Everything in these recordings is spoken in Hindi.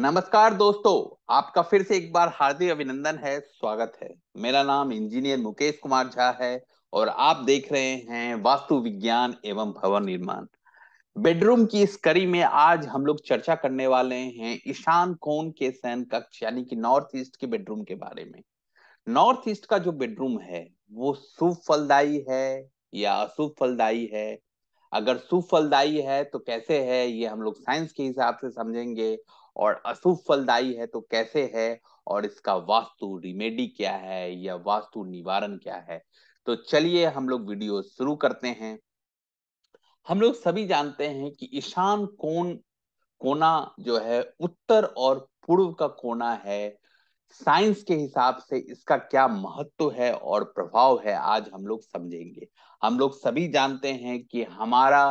नमस्कार दोस्तों आपका फिर से एक बार हार्दिक अभिनंदन है स्वागत है मेरा नाम इंजीनियर मुकेश कुमार झा है और आप देख रहे हैं वास्तु विज्ञान एवं भवन निर्माण बेडरूम की इस कड़ी में आज हम लोग चर्चा करने वाले हैं ईशान कोण के सैन कक्ष यानी कि नॉर्थ ईस्ट के बेडरूम के बारे में नॉर्थ ईस्ट का जो बेडरूम है वो शुभ फलदायी है या अशुभ फलदायी है अगर सुफलदायी है तो कैसे है ये हम लोग साइंस के हिसाब से समझेंगे और अशुभ फलदायी है तो कैसे है और इसका वास्तु रिमेडी क्या है या वास्तु निवारण क्या है तो चलिए हम लोग वीडियो शुरू करते हैं हम लोग सभी जानते हैं कि ईशान कोण कोना जो है उत्तर और पूर्व का कोना है साइंस के हिसाब से इसका क्या महत्व है और प्रभाव है आज हम लोग समझेंगे हम लोग सभी जानते हैं कि हमारा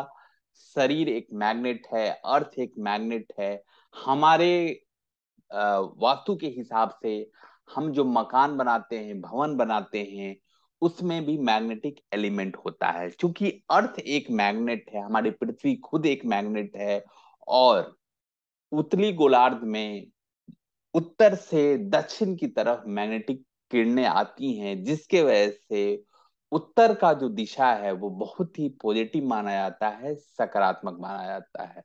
शरीर एक मैग्नेट है अर्थ एक मैग्नेट है हमारे वास्तु के हिसाब से हम जो मकान बनाते हैं भवन बनाते हैं उसमें भी मैग्नेटिक एलिमेंट होता है क्योंकि अर्थ एक मैग्नेट है हमारी पृथ्वी खुद एक मैग्नेट है और उत्तरी गोलार्ध में उत्तर से दक्षिण की तरफ मैग्नेटिक किरणें आती हैं जिसके वजह से उत्तर का जो दिशा है वो बहुत ही पॉजिटिव माना जाता है सकारात्मक माना जाता है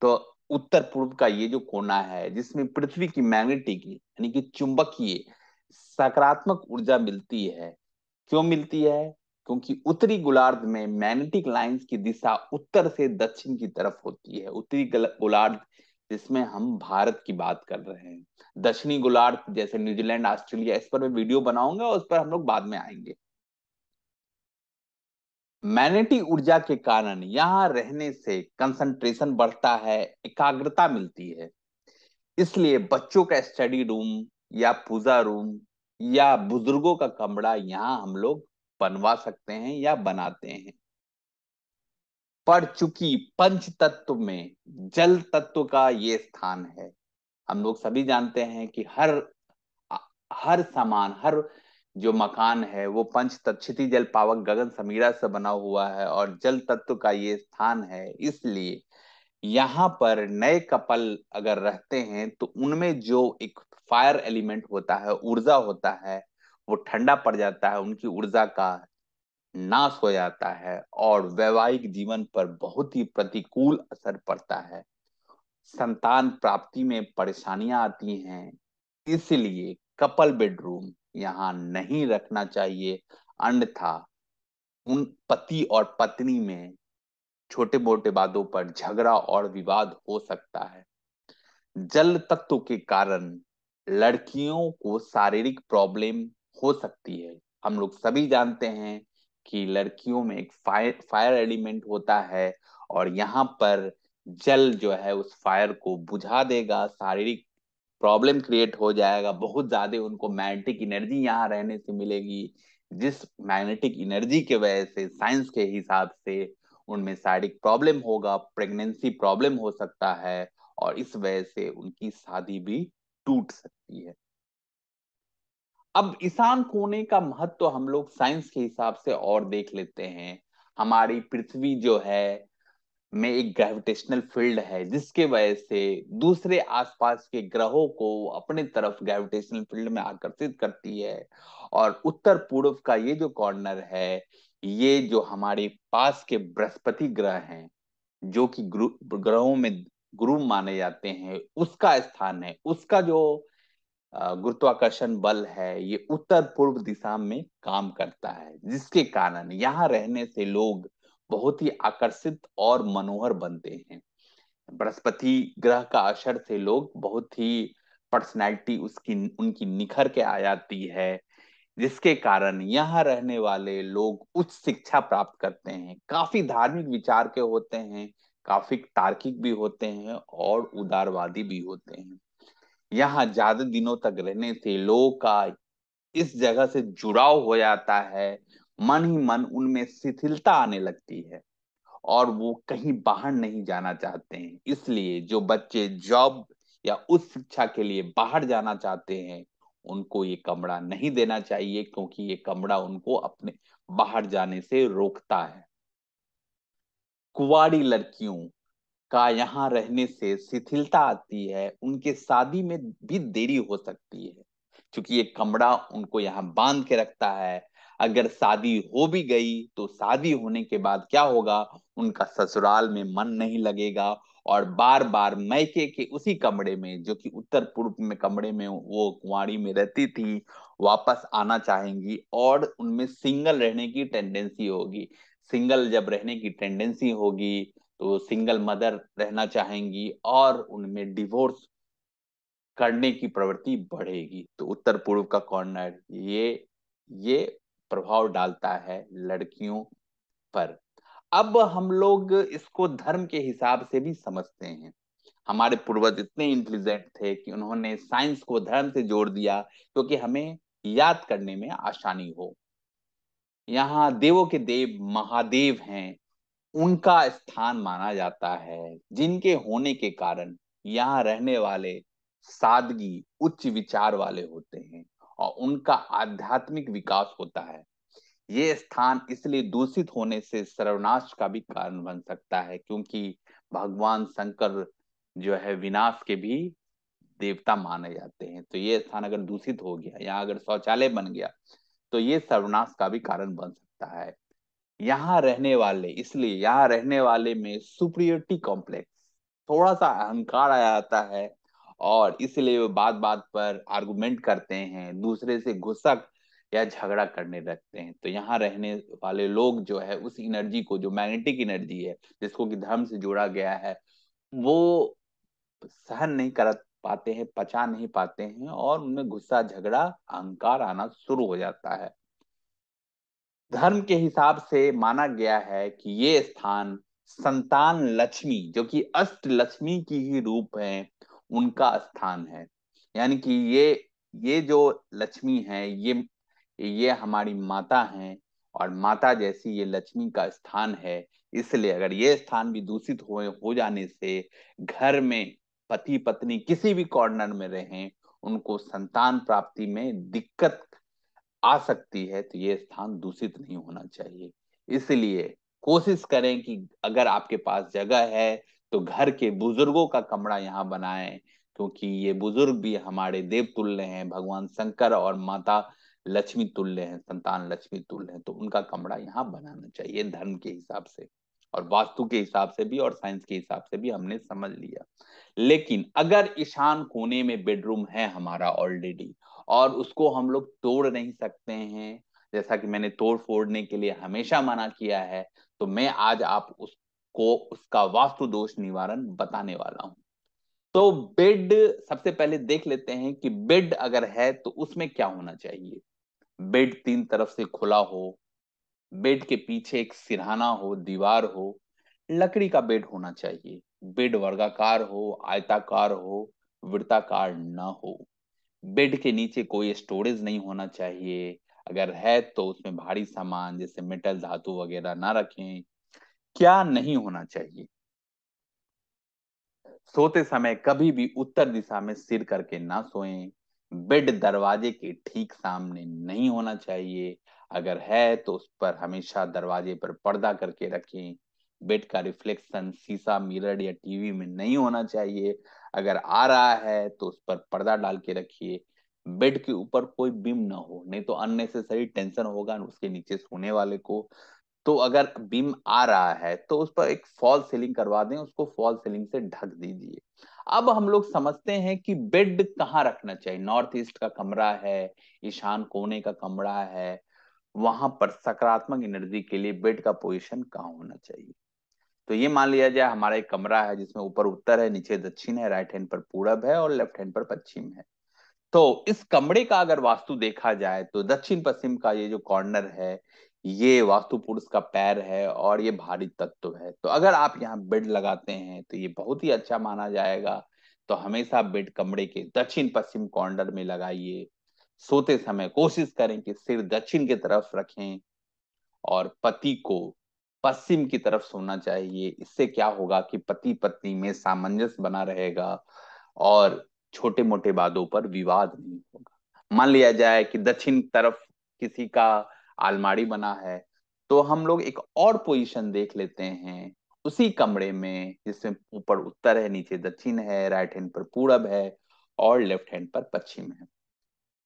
तो उत्तर पूर्व का ये जो कोना है जिसमें पृथ्वी की मैग्नेटिक यानी कि चुंबकीय सकारात्मक ऊर्जा मिलती है क्यों मिलती है क्योंकि उत्तरी गोलार्ध में मैग्नेटिक लाइंस की दिशा उत्तर से दक्षिण की तरफ होती है उत्तरी गोलार्ध जिसमें हम भारत की बात कर रहे हैं दक्षिणी गोलार्ध जैसे न्यूजीलैंड ऑस्ट्रेलिया इस पर मैं वीडियो बनाऊंगा उस पर हम लोग बाद में आएंगे मैग्नेटिक ऊर्जा के कारण यहाँ रहने से कंसंट्रेशन बढ़ता है एकाग्रता मिलती है इसलिए बच्चों का स्टडी रूम या पूजा रूम या बुजुर्गों का कमरा यहाँ हम लोग बनवा सकते हैं या बनाते हैं पर चूंकि पंच तत्व में जल तत्व का ये स्थान है हम लोग सभी जानते हैं कि हर हर सामान हर जो मकान है वो पंच तक्षिति जल पावक गगन समीरा से बना हुआ है और जल तत्व का ये स्थान है इसलिए यहाँ पर नए कपल अगर रहते हैं तो उनमें जो एक फायर एलिमेंट होता है ऊर्जा होता है वो ठंडा पड़ जाता है उनकी ऊर्जा का नाश हो जाता है और वैवाहिक जीवन पर बहुत ही प्रतिकूल असर पड़ता है संतान प्राप्ति में परेशानियां आती हैं इसलिए कपल बेडरूम यहाँ नहीं रखना चाहिए अन्यथा उन पति और पत्नी में छोटे मोटे बातों पर झगड़ा और विवाद हो सकता है जल तत्व के कारण लड़कियों को शारीरिक प्रॉब्लम हो सकती है हम लोग सभी जानते हैं कि लड़कियों में एक फायर फायर एलिमेंट होता है और यहाँ पर जल जो है उस फायर को बुझा देगा शारीरिक प्रॉब्लम क्रिएट हो जाएगा बहुत ज्यादा उनको मैग्नेटिक एनर्जी यहाँ रहने से मिलेगी जिस मैग्नेटिक एनर्जी के वजह से साइंस के हिसाब से उनमें शारीरिक प्रॉब्लम होगा प्रेगनेंसी प्रॉब्लम हो सकता है और इस वजह से उनकी शादी भी टूट सकती है अब ईशान कोने का महत्व तो हम लोग साइंस के हिसाब से और देख लेते हैं हमारी पृथ्वी जो है में एक ग्रेविटेशनल फील्ड है जिसके वजह से दूसरे आसपास के ग्रहों को अपने तरफ ग्रेविटेशनल फील्ड में आकर्षित करती है और उत्तर पूर्व का ये जो कॉर्नर है ये जो हमारे पास के बृहस्पति ग्रह हैं जो कि ग्रहों में गुरु माने जाते हैं उसका स्थान है उसका जो गुरुत्वाकर्षण बल है ये उत्तर पूर्व दिशा में काम करता है जिसके कारण यहाँ रहने से लोग बहुत ही आकर्षित और मनोहर बनते हैं बृहस्पति ग्रह का असर से लोग बहुत ही पर्सनैलिटी उसकी उनकी निखर के आ जाती है जिसके कारण यहाँ रहने वाले लोग उच्च शिक्षा प्राप्त करते हैं काफी धार्मिक विचार के होते हैं काफी तार्किक भी होते हैं और उदारवादी भी होते हैं यहाँ ज्यादा दिनों तक रहने से लोगों का इस जगह से जुड़ाव हो जाता है मन ही मन उनमें शिथिलता आने लगती है और वो कहीं बाहर नहीं जाना चाहते हैं इसलिए जो बच्चे जॉब या उस शिक्षा के लिए बाहर जाना चाहते हैं उनको ये कमरा नहीं देना चाहिए क्योंकि ये कमरा उनको अपने बाहर जाने से रोकता है कुवारी लड़कियों का यहाँ रहने से शिथिलता आती है उनके शादी में भी देरी हो सकती है क्योंकि ये कमरा उनको यहाँ बांध के रखता है अगर शादी हो भी गई तो शादी होने के बाद क्या होगा उनका ससुराल में मन नहीं लगेगा और बार बार मैके के उसी कमरे में जो कि उत्तर पूर्व में कमरे में वो कुंवारी में रहती थी वापस आना चाहेंगी और उनमें सिंगल रहने की टेंडेंसी होगी सिंगल जब रहने की टेंडेंसी होगी तो सिंगल मदर रहना चाहेंगी और उनमें डिवोर्स करने की प्रवृत्ति बढ़ेगी तो उत्तर पूर्व का कॉर्नर ये ये प्रभाव डालता है लड़कियों पर अब हम लोग इसको धर्म के हिसाब से भी समझते हैं हमारे पूर्वज इतने इंटेलिजेंट थे कि उन्होंने साइंस को धर्म से जोड़ दिया क्योंकि हमें याद करने में आसानी हो यहाँ देवों के देव महादेव हैं उनका स्थान माना जाता है जिनके होने के कारण यहाँ रहने वाले सादगी उच्च विचार वाले होते हैं और उनका आध्यात्मिक विकास होता है ये स्थान इसलिए दूषित होने से सर्वनाश का भी कारण बन सकता है क्योंकि भगवान शंकर जो है विनाश के भी देवता माने जाते हैं तो ये स्थान अगर दूषित हो गया यहाँ अगर शौचालय बन गया तो ये सर्वनाश का भी कारण बन सकता है यहाँ रहने वाले इसलिए यहाँ रहने वाले में सुप्रियोरिटी कॉम्प्लेक्स थोड़ा सा अहंकार आ जाता है और इसलिए वो बात बात पर आर्गुमेंट करते हैं दूसरे से घुसक या झगड़ा करने लगते हैं तो यहाँ रहने वाले लोग जो है उस एनर्जी को जो मैग्नेटिक एनर्जी है जिसको कि धर्म से जोड़ा गया है वो सहन नहीं कर पाते हैं पचा नहीं पाते हैं और उनमें गुस्सा झगड़ा अहंकार आना शुरू हो जाता है धर्म के हिसाब से माना गया है कि ये स्थान संतान लक्ष्मी जो कि अष्ट लक्ष्मी की ही रूप है उनका स्थान है यानी कि ये ये जो लक्ष्मी है ये ये हमारी माता है और माता जैसी ये लक्ष्मी का स्थान है इसलिए अगर ये स्थान भी दूषित हो हो जाने से घर में पति पत्नी किसी भी कॉर्नर में रहें उनको संतान प्राप्ति में दिक्कत आ सकती है तो ये स्थान दूषित नहीं होना चाहिए इसलिए कोशिश करें कि अगर आपके पास जगह है तो घर के बुजुर्गों का कमरा यहाँ बनाए क्योंकि ये बुजुर्ग भी हमारे देव तुल्य हैं भगवान शंकर और माता लक्ष्मी तुल्य हैं संतान लक्ष्मी तुल्य हैं तो उनका कमरा यहाँ बनाना चाहिए धर्म के हिसाब से और वास्तु के हिसाब से भी और साइंस के हिसाब से भी हमने समझ लिया लेकिन अगर ईशान कोने में बेडरूम है हमारा ऑलरेडी और उसको हम लोग तोड़ नहीं सकते हैं जैसा कि मैंने तोड़ फोड़ने के लिए हमेशा मना किया है तो मैं आज आप उस को उसका वास्तु दोष निवारण बताने वाला हूं तो बेड सबसे पहले देख लेते हैं कि बेड अगर है तो उसमें क्या होना चाहिए बेड तीन तरफ से खुला हो बेड के पीछे एक सिरहाना हो दीवार हो लकड़ी का बेड होना चाहिए बेड वर्गाकार हो आयताकार हो वृत्ताकार ना हो बेड के नीचे कोई स्टोरेज नहीं होना चाहिए अगर है तो उसमें भारी सामान जैसे मेटल धातु वगैरह ना रखें क्या नहीं होना चाहिए सोते समय कभी भी उत्तर दिशा में सिर करके ना सोएं बेड दरवाजे के ठीक सामने नहीं होना चाहिए अगर है तो उस पर हमेशा दरवाजे पर पर्दा करके रखें बेड का रिफ्लेक्शन शीशा मिरर या टीवी में नहीं होना चाहिए अगर आ रहा है तो उस पर पर्दा डाल के रखिए बेड के ऊपर कोई बिम ना हो नहीं तो अननेसेसरी टेंशन होगा उसके नीचे सोने वाले को तो अगर बीम आ रहा है तो उस पर एक फॉल सीलिंग करवा दें उसको फॉल सीलिंग से ढक दीजिए अब हम लोग समझते हैं कि बेड कहाँ रखना चाहिए नॉर्थ ईस्ट का कमरा है ईशान कोने का कमरा है वहां पर सकारात्मक एनर्जी के लिए बेड का पोजिशन कहाँ होना चाहिए तो ये मान लिया जाए हमारा एक कमरा है जिसमें ऊपर उत्तर है नीचे दक्षिण है राइट हैंड पर पूरब है और लेफ्ट हैंड पर पश्चिम है तो इस कमरे का अगर वास्तु देखा जाए तो दक्षिण पश्चिम का ये जो कॉर्नर है ये वास्तु पुरुष का पैर है और ये भारी तत्व है तो अगर आप यहाँ बेड लगाते हैं तो ये बहुत ही अच्छा माना जाएगा तो हमेशा बेड कमरे के दक्षिण पश्चिम कॉर्नर में लगाइए सोते समय कोशिश करें कि सिर दक्षिण की तरफ रखें और पति को पश्चिम की तरफ सोना चाहिए इससे क्या होगा कि पति पत्नी में सामंजस्य बना रहेगा और छोटे मोटे वादों पर विवाद नहीं होगा मान लिया जाए कि दक्षिण तरफ किसी का आलमारी बना है तो हम लोग एक और पोजीशन देख लेते हैं उसी कमरे में जिसमें ऊपर उत्तर है नीचे दक्षिण है राइट हैंड पर पूरब है और लेफ्ट हैंड पर पश्चिम है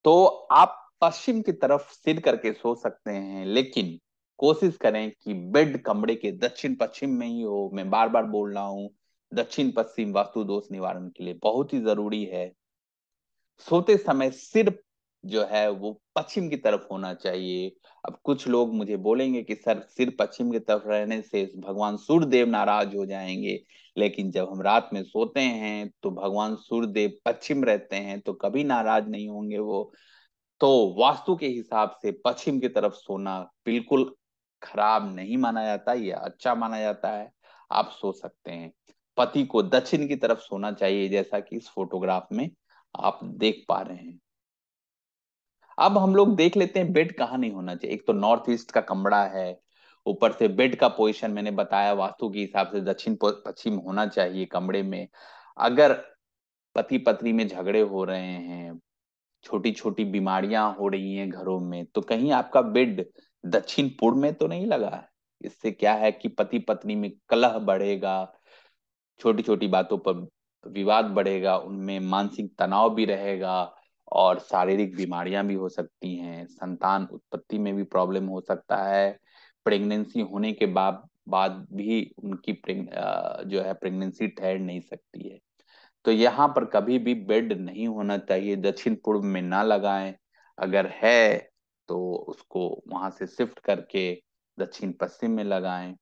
तो आप पश्चिम की तरफ सिर करके सो सकते हैं लेकिन कोशिश करें कि बेड कमरे के दक्षिण पश्चिम में ही हो मैं बार बार बोल रहा हूं दक्षिण पश्चिम वास्तु दोष निवारण के लिए बहुत ही जरूरी है सोते समय सिर जो है वो पश्चिम की तरफ होना चाहिए अब कुछ लोग मुझे बोलेंगे कि सर सिर पश्चिम की तरफ रहने से भगवान सूर्यदेव नाराज हो जाएंगे लेकिन जब हम रात में सोते हैं तो भगवान सूर्यदेव पश्चिम रहते हैं तो कभी नाराज नहीं होंगे वो तो वास्तु के हिसाब से पश्चिम की तरफ सोना बिल्कुल खराब नहीं माना जाता या अच्छा माना जाता है आप सो सकते हैं पति को दक्षिण की तरफ सोना चाहिए जैसा कि इस फोटोग्राफ में आप देख पा रहे हैं अब हम लोग देख लेते हैं बेड कहाँ नहीं होना चाहिए एक तो नॉर्थ ईस्ट का कमरा है ऊपर से बेड का पोजिशन मैंने बताया वास्तु के हिसाब से दक्षिण पश्चिम होना चाहिए कमरे में अगर पति पत्नी में झगड़े हो रहे हैं छोटी छोटी बीमारियां हो रही हैं घरों में तो कहीं आपका बेड दक्षिण पूर्व में तो नहीं लगा है इससे क्या है कि पति पत्नी में कलह बढ़ेगा छोटी छोटी बातों पर विवाद बढ़ेगा उनमें मानसिक तनाव भी रहेगा और शारीरिक बीमारियां भी हो सकती हैं संतान उत्पत्ति में भी प्रॉब्लम हो सकता है प्रेगनेंसी होने के बाद बाद भी उनकी जो है प्रेगनेंसी ठहर नहीं सकती है तो यहाँ पर कभी भी बेड नहीं होना चाहिए दक्षिण पूर्व में ना लगाएं अगर है तो उसको वहां से शिफ्ट करके दक्षिण पश्चिम में लगाएं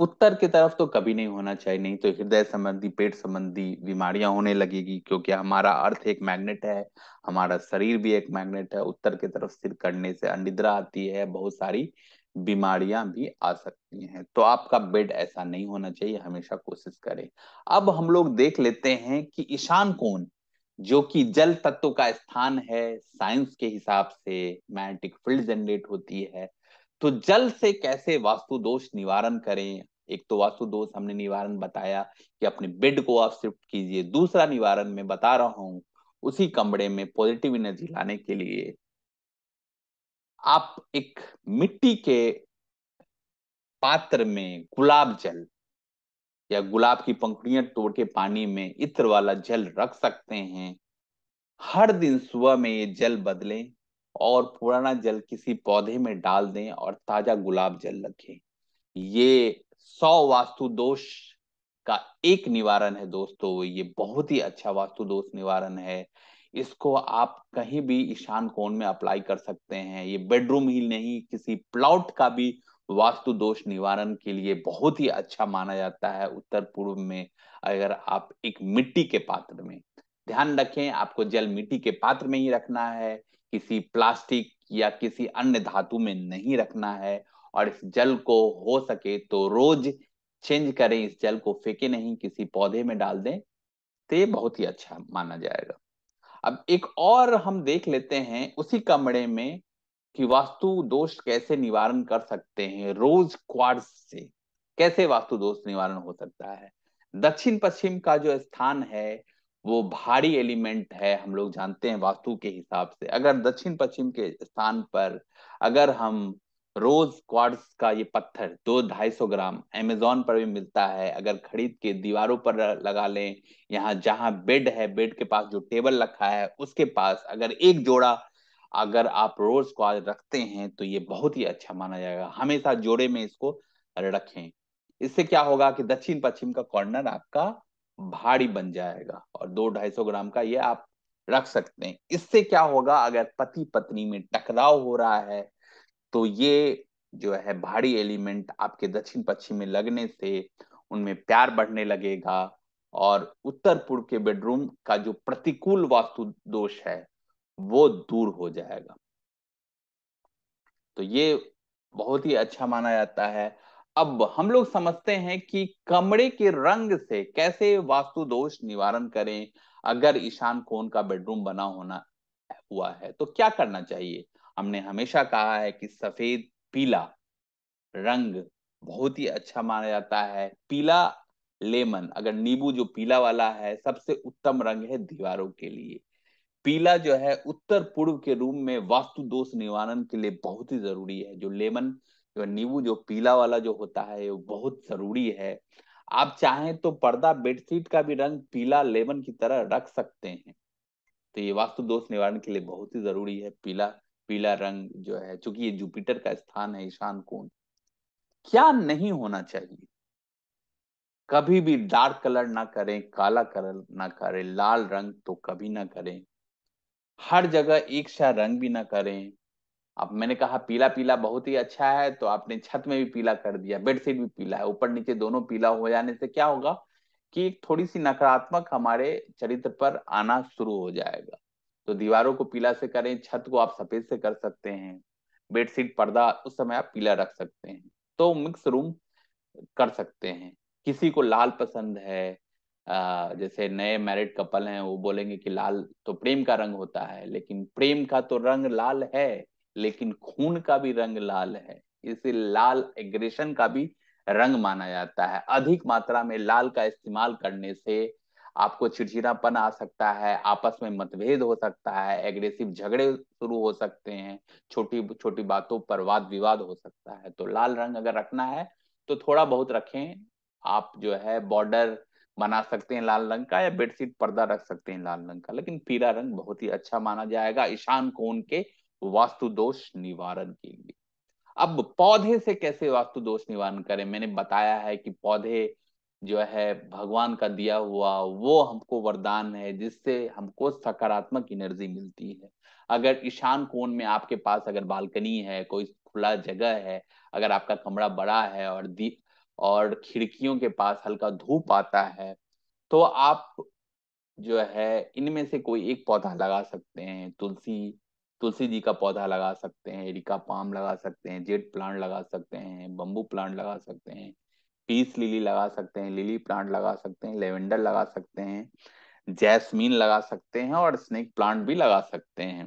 उत्तर की तरफ तो कभी नहीं होना चाहिए नहीं तो हृदय संबंधी पेट संबंधी बीमारियां होने लगेगी क्योंकि हमारा अर्थ एक मैग्नेट है हमारा शरीर भी एक मैग्नेट है उत्तर की तरफ सिर करने से अनिद्रा आती है बहुत सारी बीमारियां भी आ सकती हैं तो आपका बेड ऐसा नहीं होना चाहिए हमेशा कोशिश करें अब हम लोग देख लेते हैं कि ईशान कोण जो कि जल तत्व का स्थान है साइंस के हिसाब से मैग्नेटिक फील्ड जनरेट होती है तो जल से कैसे वास्तु दोष निवारण करें एक तो वास्तु दोष हमने निवारण बताया कि अपने बेड को आप शिफ्ट कीजिए दूसरा निवारण में बता रहा हूं उसी कमरे में पॉजिटिव एनर्जी लाने के लिए आप एक मिट्टी के पात्र में गुलाब जल या गुलाब की पंखुड़ियां तोड़ के पानी में इत्र वाला जल रख सकते हैं हर दिन सुबह में ये जल बदलें और पुराना जल किसी पौधे में डाल दें और ताजा गुलाब जल रखें ये सौ वास्तु दोष का एक निवारण है दोस्तों ये बहुत ही अच्छा वास्तु दोष निवारण है इसको आप कहीं भी ईशान कोण में अप्लाई कर सकते हैं ये बेडरूम ही नहीं किसी प्लॉट का भी वास्तु दोष निवारण के लिए बहुत ही अच्छा माना जाता है उत्तर पूर्व में अगर आप एक मिट्टी के पात्र में ध्यान रखें आपको जल मिट्टी के पात्र में ही रखना है किसी प्लास्टिक या किसी अन्य धातु में नहीं रखना है और इस जल को हो सके तो रोज चेंज करें इस जल को फेंके नहीं किसी पौधे में डाल दें तो ये बहुत ही अच्छा माना जाएगा अब एक और हम देख लेते हैं उसी कमरे में कि वास्तु दोष कैसे निवारण कर सकते हैं रोज क्वार्स से कैसे वास्तु दोष निवारण हो सकता है दक्षिण पश्चिम का जो स्थान है वो भारी एलिमेंट है हम लोग जानते हैं वास्तु के हिसाब से अगर दक्षिण पश्चिम के स्थान पर अगर हम रोज क्वार्ट्स का ये पत्थर दो ढाई सौ ग्राम अमेजोन पर भी मिलता है अगर खरीद के दीवारों पर लगा लें यहाँ जहाँ बेड है बेड के पास जो टेबल रखा है उसके पास अगर एक जोड़ा अगर आप रोज क्वार रखते हैं तो ये बहुत ही अच्छा माना जाएगा हमेशा जोड़े में इसको रखें इससे क्या होगा कि दक्षिण पश्चिम का कॉर्नर आपका भारी बन जाएगा और दो ढाई सौ ग्राम का ये आप रख सकते हैं इससे क्या होगा अगर पति पत्नी में टकराव हो रहा है तो ये जो है भारी एलिमेंट आपके दक्षिण पश्चिम में लगने से उनमें प्यार बढ़ने लगेगा और उत्तर पूर्व के बेडरूम का जो प्रतिकूल वास्तु दोष है वो दूर हो जाएगा तो ये बहुत ही अच्छा माना जाता है अब हम लोग समझते हैं कि कमरे के रंग से कैसे वास्तु दोष निवारण करें अगर ईशान कोण का बेडरूम बना होना हुआ है तो क्या करना चाहिए हमने हमेशा कहा है कि सफेद पीला रंग बहुत ही अच्छा माना जाता है पीला लेमन अगर नींबू जो पीला वाला है सबसे उत्तम रंग है दीवारों के लिए पीला जो है उत्तर पूर्व के रूम में वास्तु दोष निवारण के लिए बहुत ही जरूरी है जो लेमन तो नींबू जो पीला वाला जो होता है वो बहुत जरूरी है आप चाहें तो पर्दा बेडशीट का भी रंग पीला लेमन की तरह रख सकते हैं तो ये वास्तु दोष निवारण के लिए बहुत ही जरूरी है पीला पीला रंग जो है चूंकि ये जुपिटर का स्थान है ईशान कोण क्या नहीं होना चाहिए कभी भी डार्क कलर ना करें काला कलर ना करें लाल रंग तो कभी ना करें हर जगह एक सा रंग भी ना करें अब मैंने कहा पीला पीला बहुत ही अच्छा है तो आपने छत में भी पीला कर दिया बेडशीट भी पीला है ऊपर नीचे दोनों पीला हो जाने से क्या होगा कि एक थोड़ी सी नकारात्मक हमारे चरित्र पर आना शुरू हो जाएगा तो दीवारों को पीला से करें छत को आप सफेद से कर सकते हैं बेडशीट पर्दा उस समय आप पीला रख सकते हैं तो मिक्स रूम कर सकते हैं किसी को लाल पसंद है जैसे नए मैरिड कपल हैं वो बोलेंगे कि लाल तो प्रेम का रंग होता है लेकिन प्रेम का तो रंग लाल है लेकिन खून का भी रंग लाल है इसे लाल एग्रेशन का भी रंग माना जाता है अधिक मात्रा में लाल का इस्तेमाल करने से आपको चिड़चिड़ापन आ सकता है आपस में मतभेद हो सकता है एग्रेसिव झगड़े शुरू हो सकते हैं छोटी छोटी बातों पर वाद विवाद हो सकता है तो लाल रंग अगर रखना है तो थोड़ा बहुत रखें आप जो है बॉर्डर बना सकते हैं लाल रंग का या बेडशीट पर्दा रख सकते हैं लाल रंग का लेकिन पीला रंग बहुत ही अच्छा माना जाएगा ईशान कोण के वास्तु दोष निवारण के लिए अब पौधे से कैसे वास्तु दोष निवारण करें मैंने बताया है कि पौधे जो है भगवान का दिया हुआ वो हमको वरदान है जिससे हमको सकारात्मक एनर्जी मिलती है अगर ईशान कोण में आपके पास अगर बालकनी है कोई खुला जगह है अगर आपका कमरा बड़ा है और दी और खिड़कियों के पास हल्का धूप आता है तो आप जो है इनमें से कोई एक पौधा लगा सकते हैं तुलसी तुलसी जी का पौधा लगा सकते हैं एरिका पाम लगा सकते हैं जेट प्लांट लगा सकते हैं बम्बू प्लांट लगा सकते हैं पीस लिली लगा सकते हैं लिली प्लांट लगा सकते हैं लेवेंडर लगा सकते हैं जैस्मीन लगा सकते हैं और स्नेक प्लांट भी लगा सकते हैं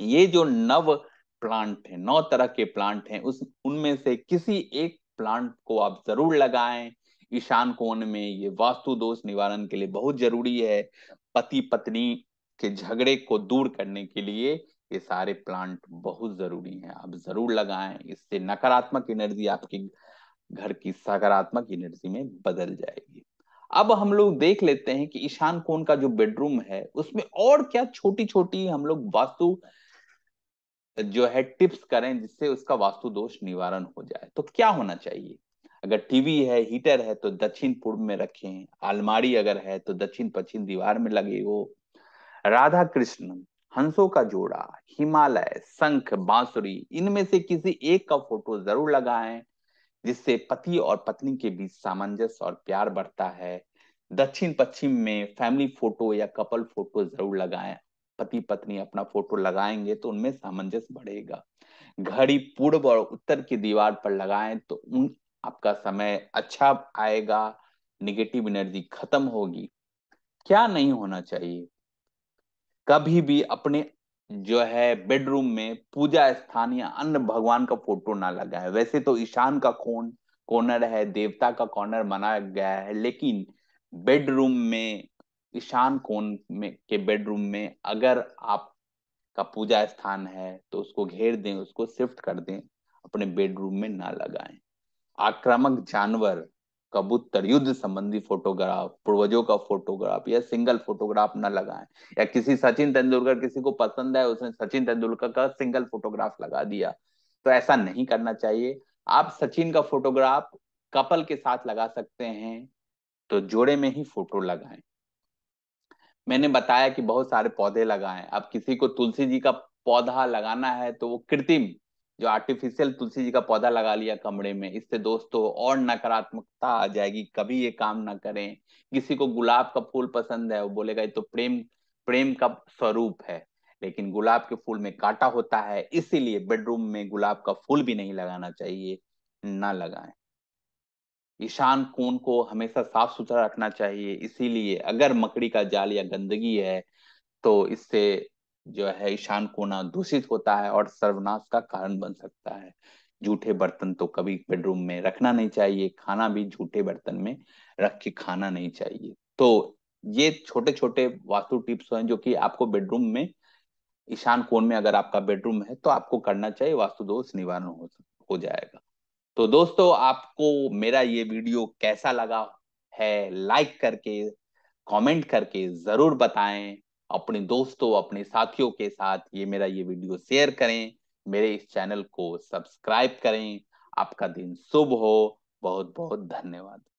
ये जो नव प्लांट है नौ तरह के प्लांट हैं उस उनमें से किसी एक प्लांट को आप जरूर लगाएं ईशान कोण में ये वास्तु दोष निवारण के लिए बहुत जरूरी है पति पत्नी के झगड़े को दूर करने के लिए ये सारे प्लांट बहुत जरूरी हैं आप जरूर लगाएं इससे नकारात्मक एनर्जी आपके घर की सकारात्मक एनर्जी में बदल जाएगी अब हम लोग देख लेते हैं कि ईशान कोण का जो बेडरूम है उसमें और क्या छोटी छोटी हम लोग वास्तु जो है टिप्स करें जिससे उसका वास्तु दोष निवारण हो जाए तो क्या होना चाहिए अगर टीवी है हीटर है तो दक्षिण पूर्व में रखें अलमारी अगर है तो दक्षिण पश्चिम दीवार में लगे हो राधा कृष्ण हंसों का जोड़ा हिमालय शंख बांसुरी इनमें से किसी एक का फोटो जरूर लगाएं जिससे पति और पत्नी के बीच सामंजस्य और प्यार बढ़ता है दक्षिण पश्चिम में फैमिली फोटो या कपल फोटो जरूर लगाएं पति पत्नी अपना फोटो लगाएंगे तो उनमें सामंजस्य बढ़ेगा घड़ी पूर्व और उत्तर की दीवार पर लगाएं तो उन आपका समय अच्छा आएगा निगेटिव एनर्जी खत्म होगी क्या नहीं होना चाहिए कभी भी अपने जो है बेडरूम में पूजा स्थान या अन्य भगवान का फोटो ना लगाए वैसे तो ईशान का कोण कॉर्नर है देवता का कॉर्नर बनाया गया है लेकिन बेडरूम में ईशान कोण में के बेडरूम में अगर आप का पूजा स्थान है तो उसको घेर दें उसको शिफ्ट कर दें अपने बेडरूम में ना लगाएं आक्रामक जानवर कबूतर युद्ध संबंधी फोटोग्राफ पूर्वजों का फोटोग्राफ या सिंगल फोटोग्राफ न लगाएं या किसी सचिन तेंदुलकर किसी को पसंद है उसने सचिन तेंदुलकर का सिंगल फोटोग्राफ लगा दिया तो ऐसा नहीं करना चाहिए आप सचिन का फोटोग्राफ कपल के साथ लगा सकते हैं तो जोड़े में ही फोटो लगाएं मैंने बताया कि बहुत सारे पौधे लगाए अब किसी को तुलसी जी का पौधा लगाना है तो वो कृत्रिम जो आर्टिफिशियल तुलसी जी का पौधा लगा लिया कमरे में इससे दोस्तों और नकारात्मकता आ जाएगी कभी ये काम ना करें किसी को गुलाब का फूल पसंद है वो बोलेगा ये तो प्रेम प्रेम का स्वरूप है लेकिन गुलाब के फूल में कांटा होता है इसीलिए बेडरूम में गुलाब का फूल भी नहीं लगाना चाहिए ना लगाएं ईशान कोण को हमेशा साफ सुथरा रखना चाहिए इसीलिए अगर मकड़ी का जाल या गंदगी है तो इससे जो है ईशान कोना दूषित होता है और सर्वनाश का कारण बन सकता है झूठे बर्तन तो कभी बेडरूम में रखना नहीं चाहिए खाना भी झूठे बर्तन में रख के खाना नहीं चाहिए तो ये छोटे छोटे वास्तु टिप्स हैं जो कि आपको बेडरूम में ईशान कोण में अगर आपका बेडरूम है तो आपको करना चाहिए वास्तु दोष निवारण हो, हो जाएगा तो दोस्तों आपको मेरा ये वीडियो कैसा लगा है लाइक करके कमेंट करके जरूर बताएं अपने दोस्तों अपने साथियों के साथ ये मेरा ये वीडियो शेयर करें मेरे इस चैनल को सब्सक्राइब करें आपका दिन शुभ हो बहुत बहुत धन्यवाद